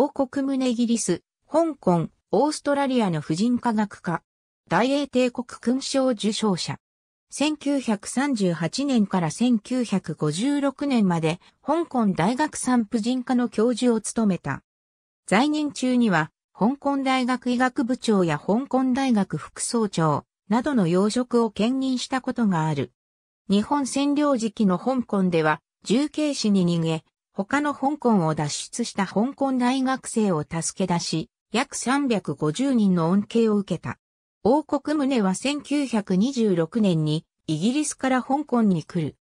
王国胸ギリス、香港、オーストラリアの婦人科学科。大英帝国勲章受章者。1938年から1956年まで香港大学産婦人科の教授を務めた。在任中には香港大学医学部長や香港大学副総長などの要職を兼任したことがある。日本占領時期の香港では重慶市に逃げ、他の香港を脱出した香港大学生を助け出し、約350人の恩恵を受けた。王国宗は1926年にイギリスから香港に来る。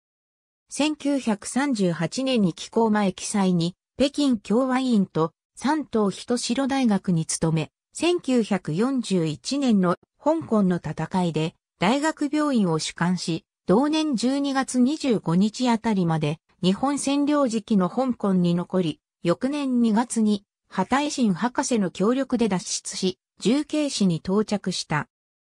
1938年に寄港前記載に北京共和委員と山東人城大学に勤め、1941年の香港の戦いで大学病院を主管し、同年12月25日あたりまで日本占領時期の香港に残り、翌年2月に、破体新博士の協力で脱出し、重慶市に到着した。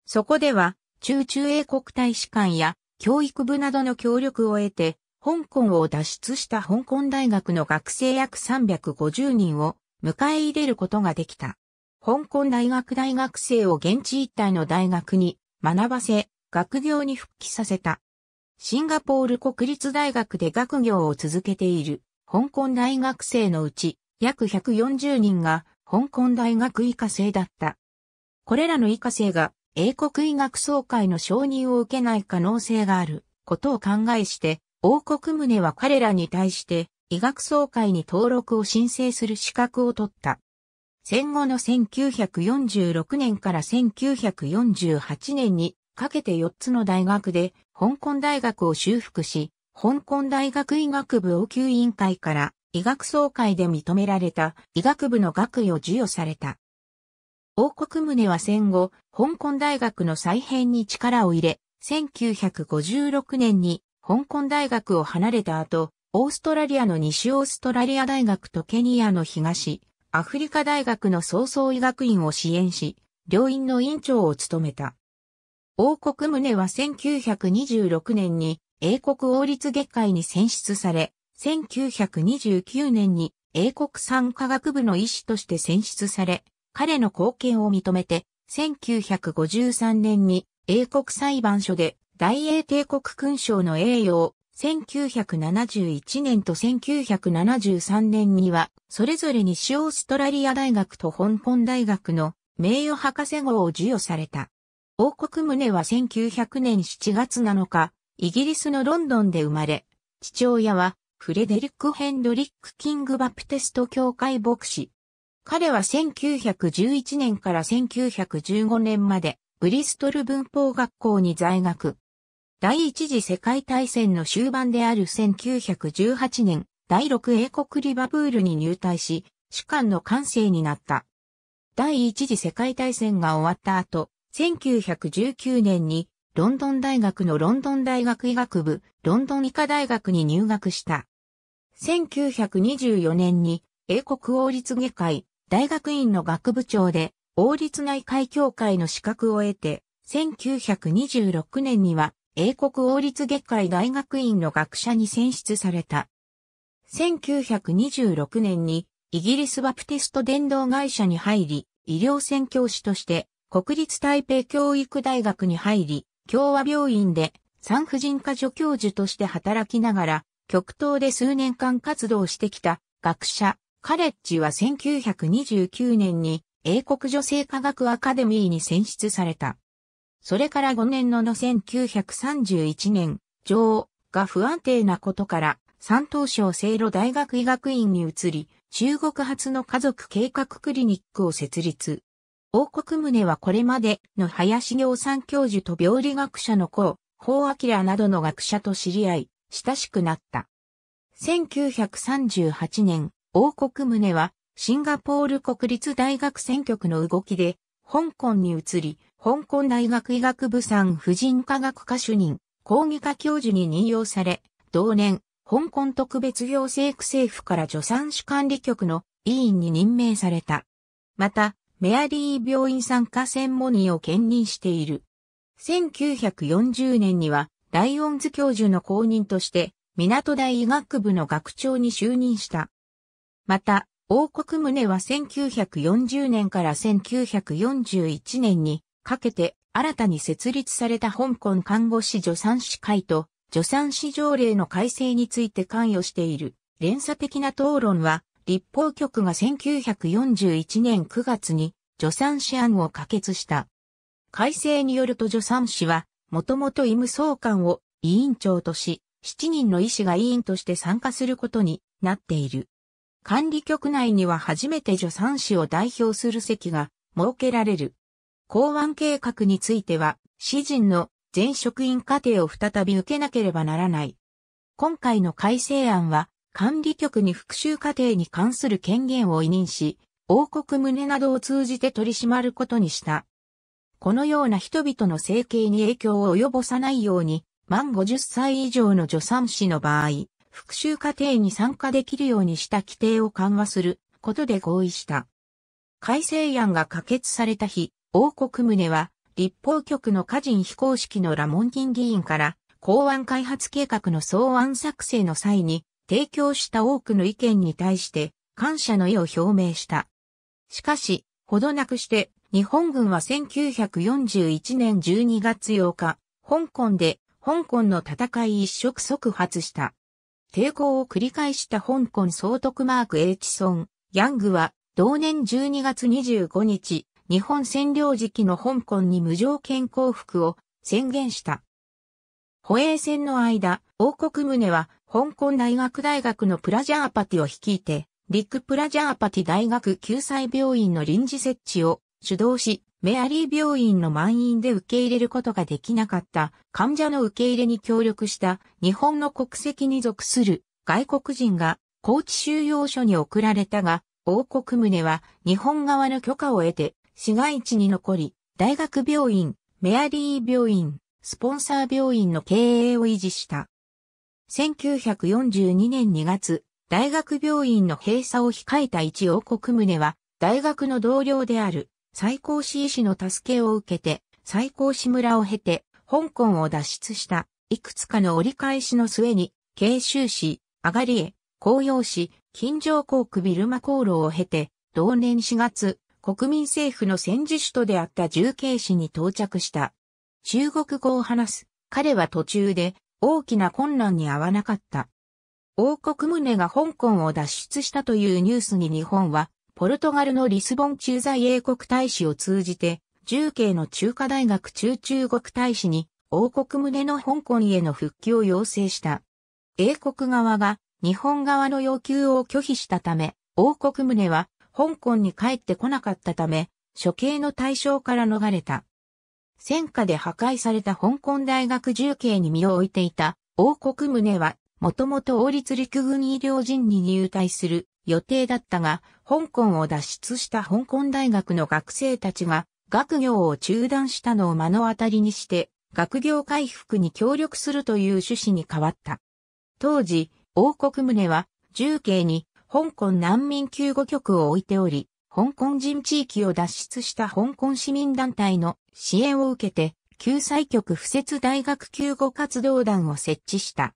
そこでは、中中英国大使館や教育部などの協力を得て、香港を脱出した香港大学の学生約350人を迎え入れることができた。香港大学大学生を現地一帯の大学に学ばせ、学業に復帰させた。シンガポール国立大学で学業を続けている香港大学生のうち約140人が香港大学医科生だった。これらの医科生が英国医学総会の承認を受けない可能性があることを考えして、王国宗は彼らに対して医学総会に登録を申請する資格を取った。戦後の1946年から1948年にかけて4つの大学で香港大学を修復し、香港大学医学部応急委員会から医学総会で認められた医学部の学位を授与された。王国宗は戦後、香港大学の再編に力を入れ、1956年に香港大学を離れた後、オーストラリアの西オーストラリア大学とケニアの東、アフリカ大学の早々医学院を支援し、病院の院長を務めた。王国宗は1926年に英国王立月会に選出され、1929年に英国産科学部の医師として選出され、彼の貢献を認めて、1953年に英国裁判所で大英帝国勲章の栄誉を、1971年と1973年には、それぞれ西オーストラリア大学と香港大学の名誉博士号を授与された。王国宗は1900年7月7日、イギリスのロンドンで生まれ、父親はフレデリック・ヘンドリック・キング・バプテスト教会牧師。彼は1911年から1915年までブリストル文法学校に在学。第一次世界大戦の終盤である1918年、第六英国リバプールに入隊し、主官の官生になった。第一次世界大戦が終わった後、1919年にロンドン大学のロンドン大学医学部、ロンドン医科大学に入学した。1924年に英国王立外科医大学院の学部長で王立内会協会の資格を得て、1926年には英国王立外科医大学院の学者に選出された。1926年にイギリスバプテスト伝道会社に入り、医療宣教師として国立台北教育大学に入り、共和病院で産婦人科助教授として働きながら、極東で数年間活動してきた学者、カレッジは1929年に英国女性科学アカデミーに選出された。それから5年のの1931年、女王が不安定なことから、山東省聖路大学医学院に移り、中国発の家族計画クリニックを設立。王国宗はこれまでの林行産教授と病理学者の子、法明などの学者と知り合い、親しくなった。1938年、王国宗はシンガポール国立大学選挙区の動きで、香港に移り、香港大学医学部産婦人科学科主任、講義科教授に任用され、同年、香港特別行政区政府から助産師管理局の委員に任命された。また、メアリー病院参加専門医を兼任している。1940年には、ライオンズ教授の公認として、港大医学部の学長に就任した。また、王国宗は1940年から1941年にかけて新たに設立された香港看護師助産師会と助産師条例の改正について関与している連鎖的な討論は立法局が1941年9月に助産師案を可決した。改正によると助産師は、もともと医務総監を委員長とし、7人の医師が委員として参加することになっている。管理局内には初めて助産師を代表する席が設けられる。公安計画については、詩人の全職員課程を再び受けなければならない。今回の改正案は、管理局に復讐過程に関する権限を委任し、王国胸などを通じて取り締まることにした。このような人々の生計に影響を及ぼさないように、満50歳以上の助産師の場合、復讐過程に参加できるようにした規定を緩和することで合意した。改正案が可決された日、王国胸は、立法局の家人非公式のラモンィン議員から、公安開発計画の草案作成の際に、提供した多くの意見に対して感謝の意を表明した。しかし、ほどなくして日本軍は1941年12月8日、香港で香港の戦い一触即発した。抵抗を繰り返した香港総督マーク・エイチソン、ヤングは同年12月25日、日本占領時期の香港に無条件降伏を宣言した。保衛戦の間、王国宗は香港大学大学のプラジャーパティを率いて、リック・プラジャーパティ大学救済病院の臨時設置を主導し、メアリー病院の満員で受け入れることができなかった患者の受け入れに協力した日本の国籍に属する外国人が高知収容所に送られたが、王国宗は日本側の許可を得て市街地に残り、大学病院、メアリー病院、スポンサー病院の経営を維持した。1942年2月、大学病院の閉鎖を控えた一王国宗は、大学の同僚である最高市医師の助けを受けて、最高市村を経て、香港を脱出した、いくつかの折り返しの末に、慶州市、上がりエ、紅葉市、金城港区ビルマ航路を経て、同年4月、国民政府の戦時首都であった重慶市に到着した。中国語を話す。彼は途中で大きな困難に遭わなかった。王国宗が香港を脱出したというニュースに日本は、ポルトガルのリスボン駐在英国大使を通じて、重慶の中華大学中中国大使に、王国宗の香港への復帰を要請した。英国側が日本側の要求を拒否したため、王国宗は香港に帰ってこなかったため、処刑の対象から逃れた。戦火で破壊された香港大学重慶に身を置いていた王国宗は、もともと王立陸軍医療人に入隊する予定だったが、香港を脱出した香港大学の学生たちが、学業を中断したのを目の当たりにして、学業回復に協力するという趣旨に変わった。当時、王国宗は、重慶に香港難民救護局を置いており、香港人地域を脱出した香港市民団体の支援を受けて、救済局不設大学救護活動団を設置した。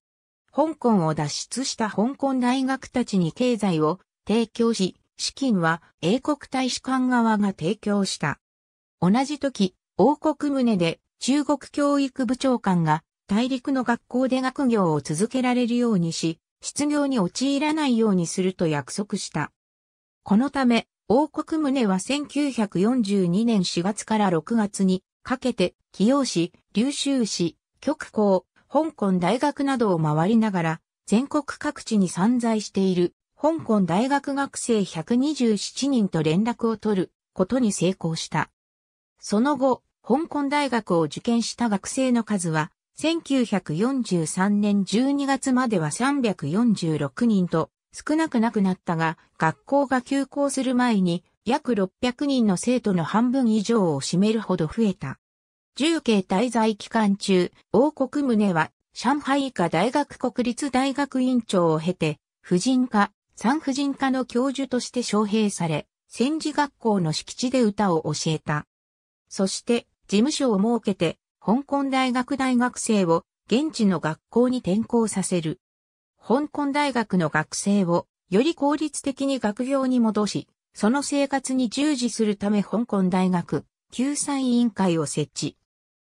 香港を脱出した香港大学たちに経済を提供し、資金は英国大使館側が提供した。同じ時、王国旨で中国教育部長官が大陸の学校で学業を続けられるようにし、失業に陥らないようにすると約束した。このため、王国宗は1942年4月から6月にかけて、起用市、琉州市、極光、香港大学などを回りながら、全国各地に散在している、香港大学学生127人と連絡を取ることに成功した。その後、香港大学を受験した学生の数は、1943年12月までは346人と少なくなくなったが、学校が休校する前に約600人の生徒の半分以上を占めるほど増えた。重慶滞在期間中、王国宗は上海医科大学国立大学院長を経て、婦人科、産婦人科の教授として招聘され、戦時学校の敷地で歌を教えた。そして、事務所を設けて、香港大学大学生を現地の学校に転校させる。香港大学の学生をより効率的に学業に戻し、その生活に従事するため香港大学救済委員会を設置。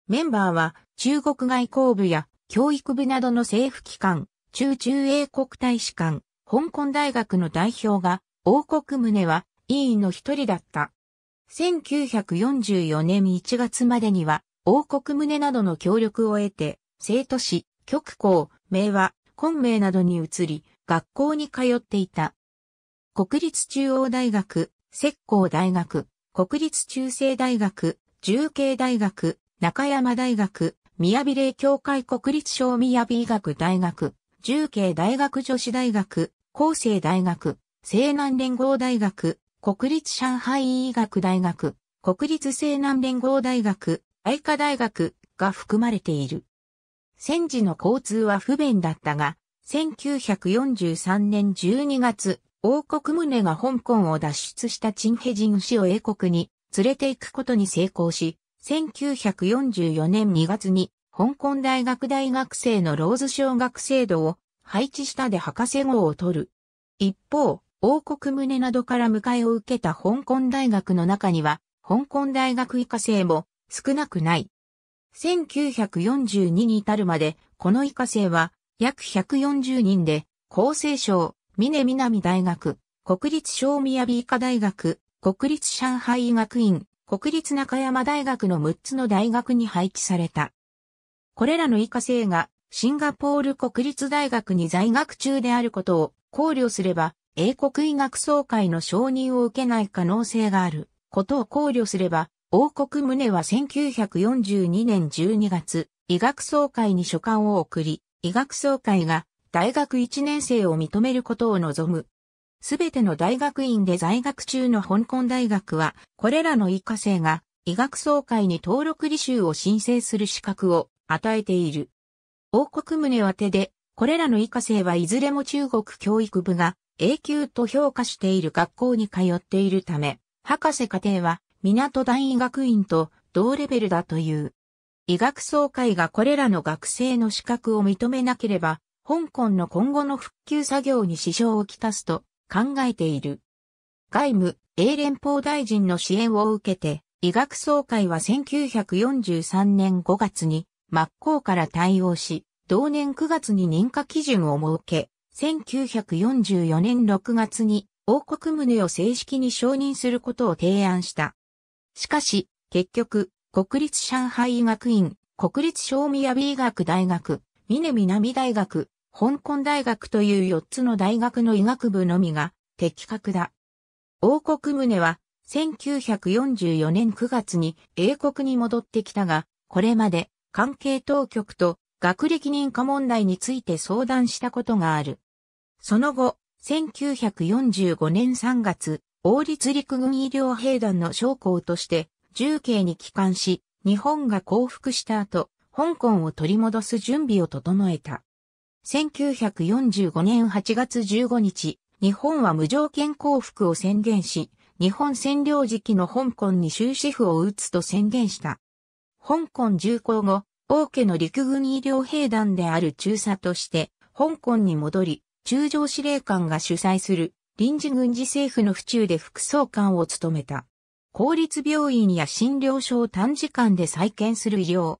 メンバーは中国外交部や教育部などの政府機関、中中英国大使館、香港大学の代表が、王国宗は委員の一人だった。1944年1月までには、王国宗などの協力を得て、生徒市、極校、名和、昆明などに移り、学校に通っていた。国立中央大学、石膏大学、国立中正大学、重慶大学、中山大学、宮比例協会国立小宮比医学大学、重慶大学女子大学、厚生大学、西南連合大学、国立上海医学大学、国立西南連合大学、愛科大学が含まれている。戦時の交通は不便だったが、1943年12月、王国宗が香港を脱出した陳平人氏を英国に連れて行くことに成功し、1944年2月に香港大学大学生のローズ小学制度を配置したで博士号を取る。一方、王国宗などから迎えを受けた香港大学の中には、香港大学医科生も少なくない。1942に至るまで、この医科生は約140人で、厚生省、峰南大学、国立小宮美医科大学、国立上海医学院、国立中山大学の6つの大学に配置された。これらの医科生がシンガポール国立大学に在学中であることを考慮すれば、英国医学総会の承認を受けない可能性があることを考慮すれば、王国宗は1942年12月、医学総会に書簡を送り、医学総会が大学1年生を認めることを望む。すべての大学院で在学中の香港大学は、これらの医科生が医学総会に登録履修を申請する資格を与えている。王国宗は手で、これらの医科生はいずれも中国教育部が永久と評価している学校に通っているため、博士課程は港大医学院と同レベルだという。医学総会がこれらの学生の資格を認めなければ、香港の今後の復旧作業に支障をきたすと考えている。外務、英連邦大臣の支援を受けて、医学総会は1943年5月に真っ向から対応し、同年9月に認可基準を設け、1944年6月に王国旨を正式に承認することを提案した。しかし、結局、国立上海医学院、国立小宮美医学大学、峰南大学、香港大学という4つの大学の医学部のみが的確だ。王国宗は1944年9月に英国に戻ってきたが、これまで関係当局と学歴認可問題について相談したことがある。その後、1945年3月、王立陸軍医療兵団の将校として、重慶に帰還し、日本が降伏した後、香港を取り戻す準備を整えた。1945年8月15日、日本は無条件降伏を宣言し、日本占領時期の香港に終止符を打つと宣言した。香港重工後、王家の陸軍医療兵団である中佐として、香港に戻り、中将司令官が主催する臨時軍事政府の府中で副総監を務めた。公立病院や診療所を短時間で再建する医療。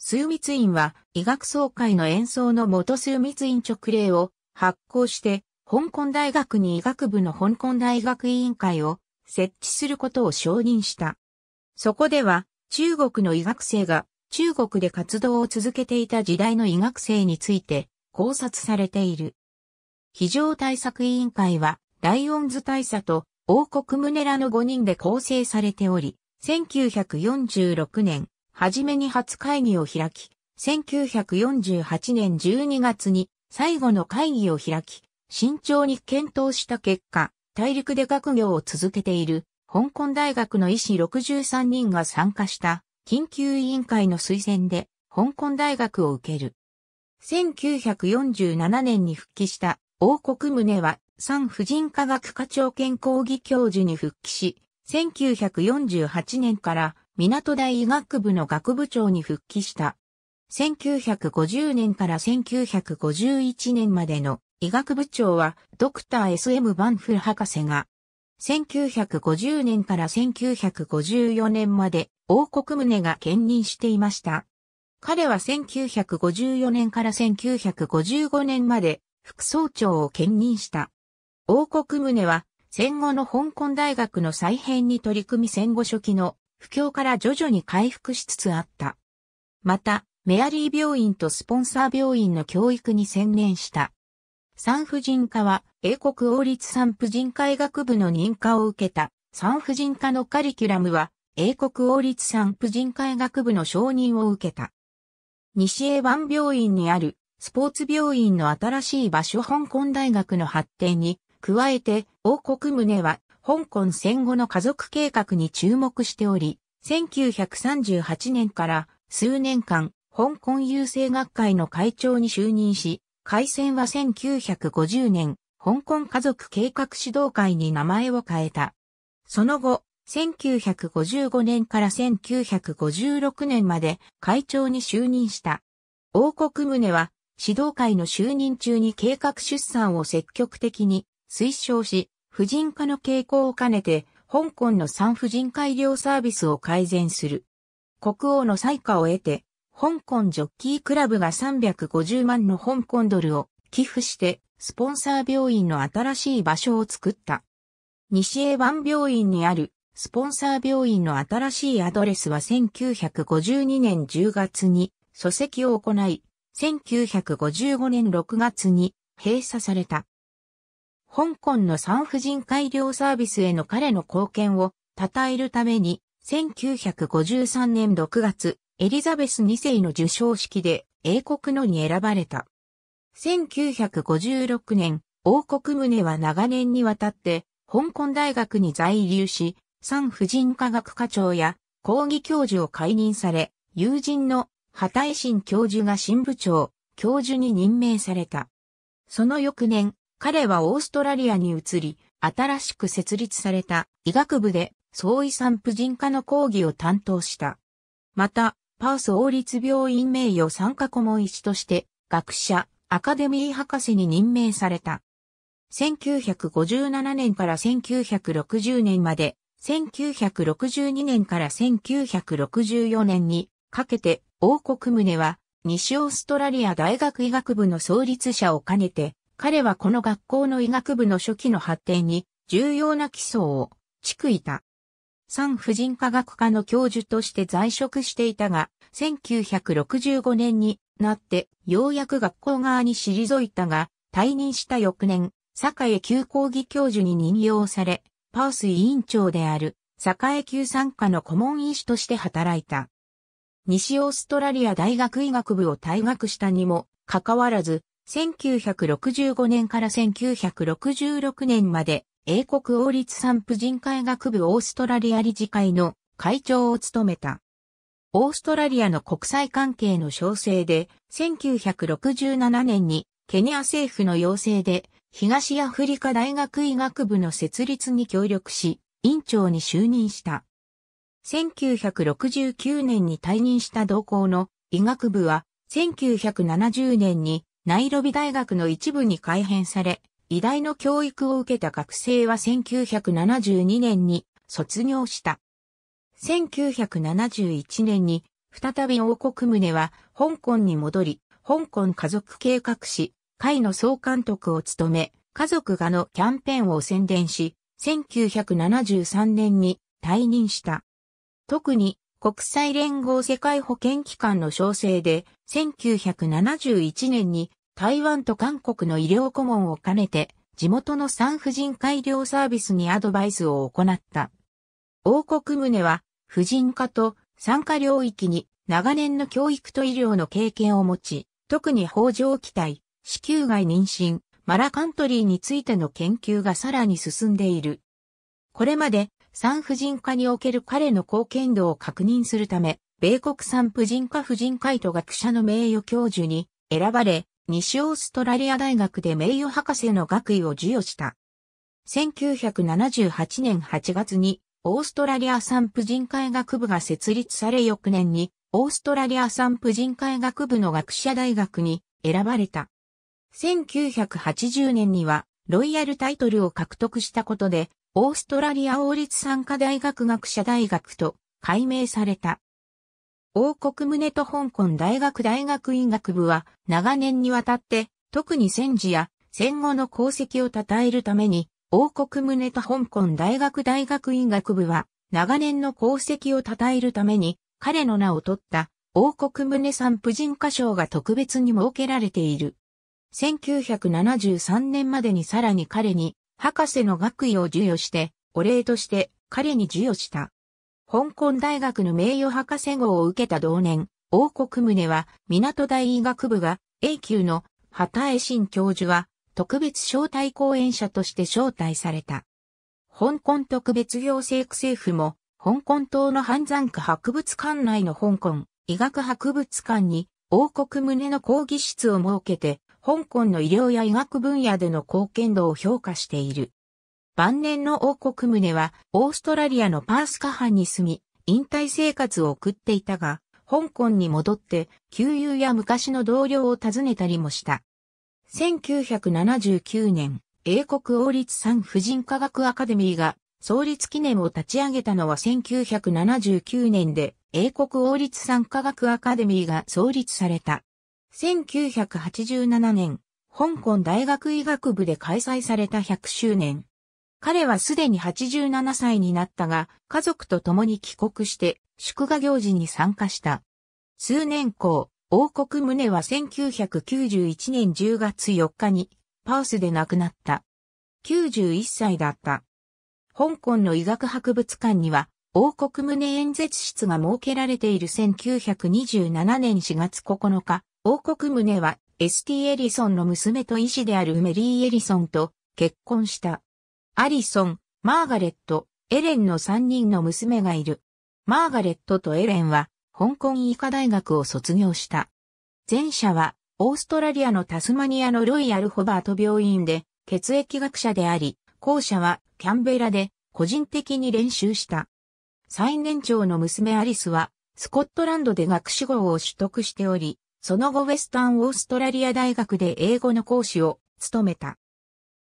枢密院は医学総会の演奏の元枢密院直令を発行して、香港大学に医学部の香港大学委員会を設置することを承認した。そこでは中国の医学生が中国で活動を続けていた時代の医学生について考察されている。非常対策委員会は、ライオンズ大佐と王国ムネラの5人で構成されており、1946年、初めに初会議を開き、1948年12月に最後の会議を開き、慎重に検討した結果、大陸で学業を続けている香港大学の医師63人が参加した緊急委員会の推薦で香港大学を受ける。1947年に復帰した王国宗は産婦人科学科長兼講義教授に復帰し、1948年から港大医学部の学部長に復帰した。1950年から1951年までの医学部長はドクター SM バンフル博士が、1950年から1954年まで王国宗が兼任していました。彼は1954年から1955年まで副総長を兼任した。王国宗は戦後の香港大学の再編に取り組み戦後初期の不況から徐々に回復しつつあった。また、メアリー病院とスポンサー病院の教育に専念した。産婦人科は英国王立産婦人科医学部の認可を受けた産婦人科のカリキュラムは英国王立産婦人科医学部の承認を受けた。西英湾病院にあるスポーツ病院の新しい場所香港大学の発展に、加えて、王国宗は、香港戦後の家族計画に注目しており、1938年から数年間、香港郵政学会の会長に就任し、開戦は1950年、香港家族計画指導会に名前を変えた。その後、1955年から1956年まで会長に就任した。王国宗は指導会の就任中に計画出産を積極的に推奨し、婦人科の傾向を兼ねて、香港の産婦人科医療サービスを改善する。国王の採下を得て、香港ジョッキークラブが350万の香港ドルを寄付して、スポンサー病院の新しい場所を作った。西英湾病院にある、スポンサー病院の新しいアドレスは1952年10月に、礎石を行い、1955年6月に閉鎖された。香港の産婦人改良サービスへの彼の貢献を称えるために、1953年6月、エリザベス2世の受賞式で英国のに選ばれた。1956年、王国宗は長年にわたって、香港大学に在留し、産婦人科学課長や講義教授を解任され、友人の畑井新教授が新部長、教授に任命された。その翌年、彼はオーストラリアに移り、新しく設立された医学部で総遺産婦人科の講義を担当した。また、パース王立病院名誉参加顧問医師として、学者、アカデミー博士に任命された。1957年から1960年まで、1962年から1964年にかけて王国宗は、西オーストラリア大学医学部の創立者を兼ねて、彼はこの学校の医学部の初期の発展に重要な基礎を築いた。産婦人科学科の教授として在職していたが、1965年になってようやく学校側に退いたが、退任した翌年、坂旧急講義教授に任用され、パース委員長である、坂旧急参加の顧問医師として働いた。西オーストラリア大学医学部を退学したにも、かかわらず、1965年から1966年まで、英国王立産婦人科医学部オーストラリア理事会の会長を務めた。オーストラリアの国際関係の小生で、1967年にケニア政府の要請で、東アフリカ大学医学部の設立に協力し、院長に就任した。1969年に退任した同校の医学部は、1970年にナイロビ大学の一部に改編され、医大の教育を受けた学生は1972年に卒業した。1971年に再び王国宗は香港に戻り、香港家族計画史、会の総監督を務め、家族がのキャンペーンを宣伝し、1973年に退任した。特に国際連合世界保健機関の招請で、1971年に台湾と韓国の医療顧問を兼ねて、地元の産婦人科医療サービスにアドバイスを行った。王国宗は、婦人科と産科領域に長年の教育と医療の経験を持ち、特に法上期待、子宮外妊娠、マラカントリーについての研究がさらに進んでいる。これまで産婦人科における彼の貢献度を確認するため、米国産婦人科婦人科医と学者の名誉教授に選ばれ、西オーストラリア大学で名誉博士の学位を授与した。1978年8月にオーストラリア産婦人科医学部が設立され翌年にオーストラリア産婦人科医学部の学者大学に選ばれた。1980年にはロイヤルタイトルを獲得したことでオーストラリア王立参加大学学者大学と改名された。王国宗と香港大学大学院学部は長年にわたって特に戦時や戦後の功績を称えるために王国宗と香港大学大学院学部は長年の功績を称えるために彼の名を取った王国宗産婦人科賞が特別に設けられている。1973年までにさらに彼に博士の学位を授与して、お礼として彼に授与した。香港大学の名誉博士号を受けた同年、王国宗は港大医学部が永久の畑江新教授は特別招待講演者として招待された。香港特別行政区政府も、香港島の半山区博物館内の香港医学博物館に王国宗の講義室を設けて香港の医療や医学分野での貢献度を評価している。晩年の王国宗は、オーストラリアのパースカ藩に住み、引退生活を送っていたが、香港に戻って、旧友や昔の同僚を訪ねたりもした。1979年、英国王立産婦人科学アカデミーが創立記念を立ち上げたのは1979年で、英国王立産科学アカデミーが創立された。1987年、香港大学医学部で開催された100周年。彼はすでに87歳になったが、家族と共に帰国して祝賀行事に参加した。数年後、王国宗は1991年10月4日にパースで亡くなった。91歳だった。香港の医学博物館には王国宗演説室が設けられている1927年4月9日、王国宗は、エスティ・エリソンの娘と医師であるメリー・エリソンと結婚した。アリソン、マーガレット、エレンの3人の娘がいる。マーガレットとエレンは、香港医科大学を卒業した。前者は、オーストラリアのタスマニアのロイヤル・ホバート病院で、血液学者であり、後者は、キャンベラで、個人的に練習した。最年長の娘アリスは、スコットランドで学士号を取得しており、その後ウェスタンオーストラリア大学で英語の講師を務めた。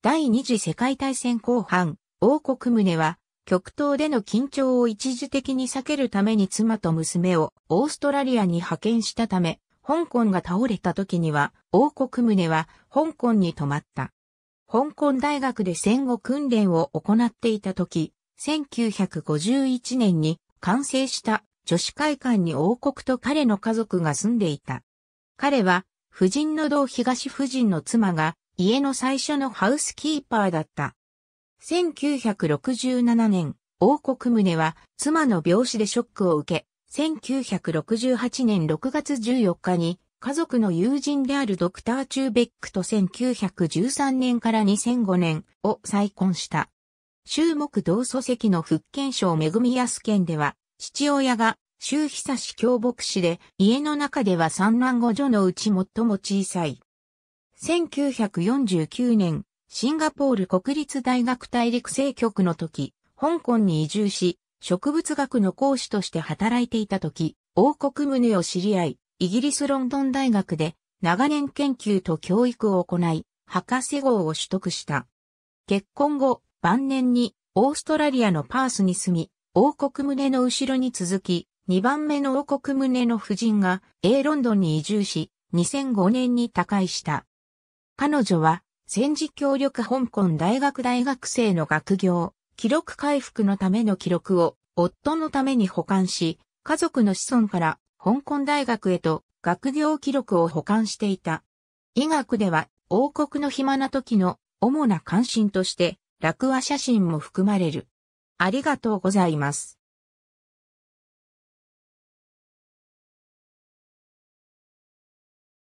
第二次世界大戦後半、王国宗は極東での緊張を一時的に避けるために妻と娘をオーストラリアに派遣したため、香港が倒れた時には王国宗は香港に泊まった。香港大学で戦後訓練を行っていた時、1951年に完成した女子会館に王国と彼の家族が住んでいた。彼は、夫人の同東夫人の妻が、家の最初のハウスキーパーだった。1967年、王国宗は妻の病死でショックを受け、1968年6月14日に家族の友人であるドクター・チューベックと1913年から2005年を再婚した。州木同祖籍の福建省恵安県では、父親が周久氏教牧師で、家の中では産卵五女のうち最も小さい。1949年、シンガポール国立大学大陸政局の時、香港に移住し、植物学の講師として働いていた時、王国宗を知り合い、イギリスロンドン大学で長年研究と教育を行い、博士号を取得した。結婚後、晩年にオーストラリアのパースに住み、王国宗の後ろに続き、2番目の王国胸の夫人が、A ロンドンに移住し、2005年に他界した。彼女は、戦時協力香港大学大学生の学業、記録回復のための記録を、夫のために保管し、家族の子孫から香港大学へと学業記録を保管していた。医学では王国の暇な時の主な関心として落話写真も含まれる。ありがとうございます。